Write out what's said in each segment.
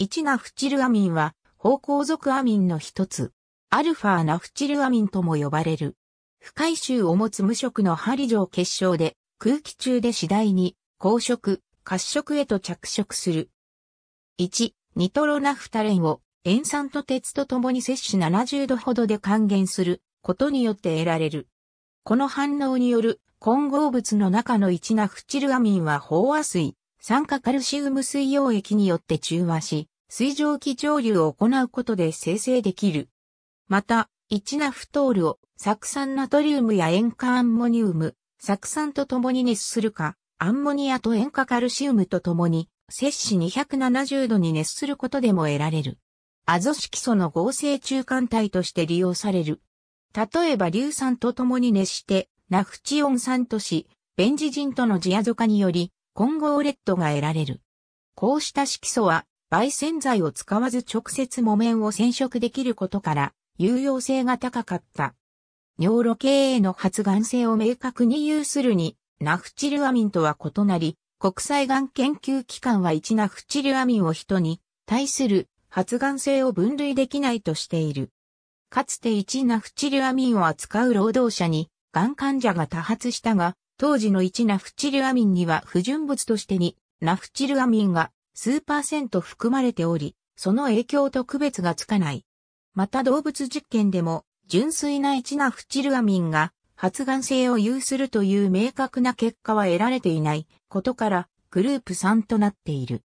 一ナフチルアミンは、芳香族アミンの一つ。アルファナフチルアミンとも呼ばれる。不回収を持つ無色の針状結晶で、空気中で次第に、光色、褐色へと着色する。1、ニトロナフタレンを、塩酸と鉄と共に摂取70度ほどで還元することによって得られる。この反応による混合物の中の1ナフチルアミンは飽和水、酸化カルシウム水溶液によって中和し、水蒸気蒸留を行うことで生成できる。また、1ナフトールを酢酸ナトリウムや塩化アンモニウム、酢酸と共に熱するか、アンモニアと塩化カルシウムと共に、摂氏270度に熱することでも得られる。アゾ色素の合成中間体として利用される。例えば硫酸と共に熱して、ナフチオン酸とし、ベンジジンとのジアゾ化により、混合レッドが得られる。こうした色素は、媒染剤を使わず直接木綿を染色できることから、有用性が高かった。尿路経営の発がん性を明確に有するに、ナフチルアミンとは異なり、国際がん研究機関は1ナフチルアミンを人に対する発がん性を分類できないとしている。かつて1ナフチルアミンを扱う労働者に、がん患者が多発したが、当時の1ナフチルアミンには不純物としてにナフチルアミンが数パーセント含まれており、その影響と区別がつかない。また動物実験でも純粋な1ナフチルアミンが発がん性を有するという明確な結果は得られていないことからグループ3となっている。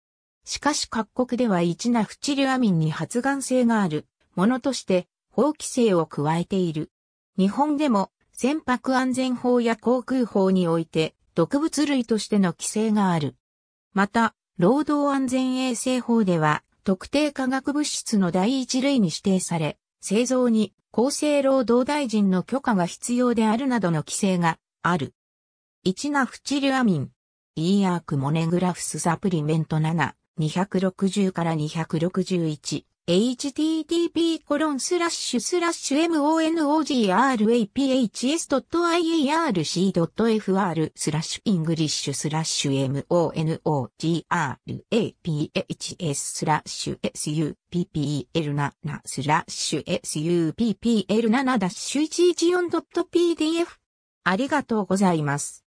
しかし各国では1ナフチルアミンに発がん性があるものとして法規制を加えている。日本でも船舶安全法や航空法において毒物類としての規制がある。また、労働安全衛生法では特定化学物質の第一類に指定され、製造に厚生労働大臣の許可が必要であるなどの規制がある。1ナフチルアミン、E アークモネグラフスサプリメント7、260から261。h t t p m o n o g r a p h s i e r c f r スラッシュイングリッシュスラッシュ monograph s スラッシュ suppl7 スラッシュ suppl7-114.pdf ありがとうございます。